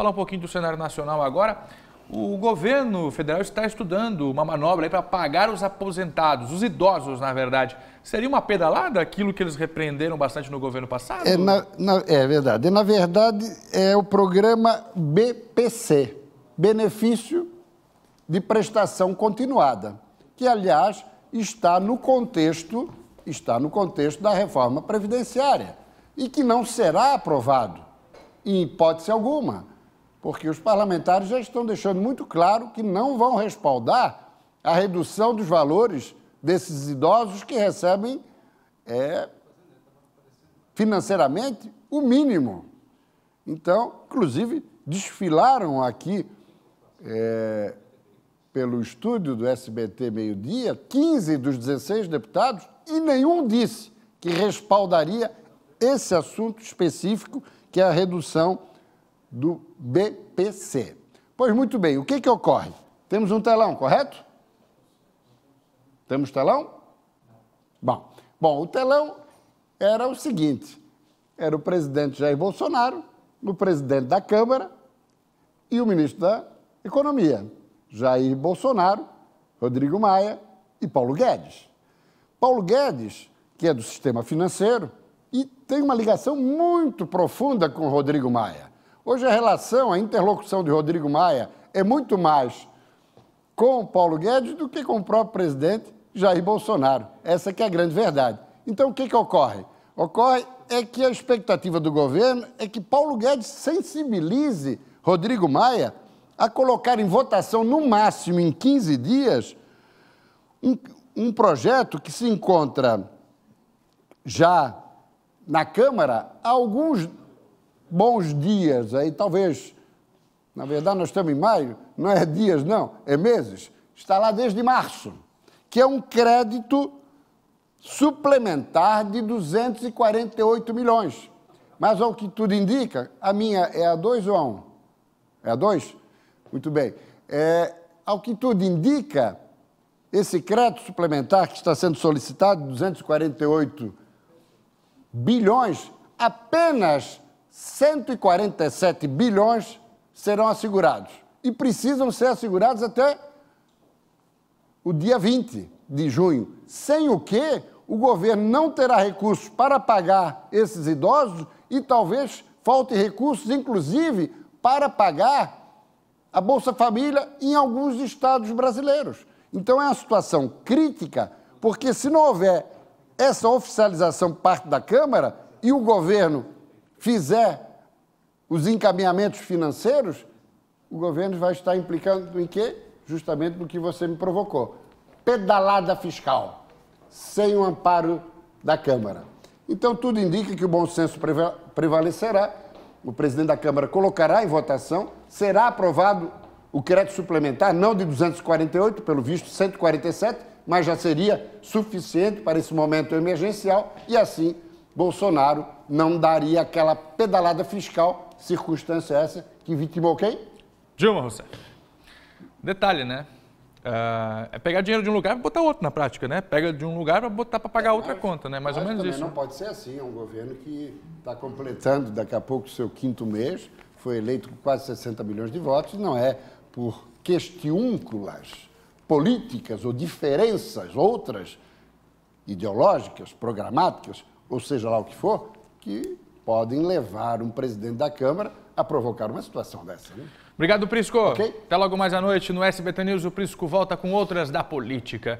Falar um pouquinho do cenário nacional agora. O governo federal está estudando uma manobra para pagar os aposentados, os idosos, na verdade. Seria uma pedalada aquilo que eles repreenderam bastante no governo passado? É, na, na, é verdade. Na verdade, é o programa BPC Benefício de Prestação Continuada que, aliás, está no contexto está no contexto da reforma previdenciária e que não será aprovado, em hipótese alguma porque os parlamentares já estão deixando muito claro que não vão respaldar a redução dos valores desses idosos que recebem é, financeiramente o mínimo. Então, inclusive, desfilaram aqui, é, pelo estúdio do SBT Meio Dia, 15 dos 16 deputados e nenhum disse que respaldaria esse assunto específico, que é a redução do BPC. Pois muito bem, o que, que ocorre? Temos um telão, correto? Temos telão? Bom, bom, o telão era o seguinte: era o presidente Jair Bolsonaro, o presidente da Câmara e o ministro da Economia, Jair Bolsonaro, Rodrigo Maia e Paulo Guedes. Paulo Guedes, que é do sistema financeiro, e tem uma ligação muito profunda com Rodrigo Maia. Hoje a relação, a interlocução de Rodrigo Maia é muito mais com Paulo Guedes do que com o próprio presidente Jair Bolsonaro. Essa que é a grande verdade. Então o que, que ocorre? Ocorre é que a expectativa do governo é que Paulo Guedes sensibilize Rodrigo Maia a colocar em votação, no máximo em 15 dias, um, um projeto que se encontra já na Câmara há alguns bons dias, aí talvez, na verdade nós estamos em maio, não é dias não, é meses, está lá desde março, que é um crédito suplementar de 248 milhões. Mas ao que tudo indica, a minha é a 2 ou a 1? Um? É a 2? Muito bem. É, ao que tudo indica, esse crédito suplementar que está sendo solicitado, 248 bilhões, apenas 147 bilhões serão assegurados e precisam ser assegurados até o dia 20 de junho, sem o que o governo não terá recursos para pagar esses idosos e talvez falte recursos, inclusive, para pagar a Bolsa Família em alguns estados brasileiros. Então é uma situação crítica, porque se não houver essa oficialização parte da Câmara e o governo fizer os encaminhamentos financeiros, o governo vai estar implicando em quê? Justamente no que você me provocou. Pedalada fiscal, sem o amparo da Câmara. Então, tudo indica que o bom senso prevalecerá. O presidente da Câmara colocará em votação, será aprovado o crédito suplementar, não de 248, pelo visto 147, mas já seria suficiente para esse momento emergencial, e assim Bolsonaro não daria aquela pedalada fiscal, circunstância essa que vitimou quem? Dilma Rousseff. Detalhe, né? Uh, é pegar dinheiro de um lugar e botar outro na prática, né? Pega de um lugar para botar para pagar é, outra conta, né? Mais ou menos isso. Não pode ser assim, é um governo que está completando daqui a pouco o seu quinto mês, foi eleito com quase 60 milhões de votos, não é por questiúnculas políticas ou diferenças outras ideológicas, programáticas, ou seja lá o que for, que podem levar um presidente da Câmara a provocar uma situação dessa. Né? Obrigado, Prisco. Okay? Até logo mais à noite no SBT News. O Prisco volta com outras da política.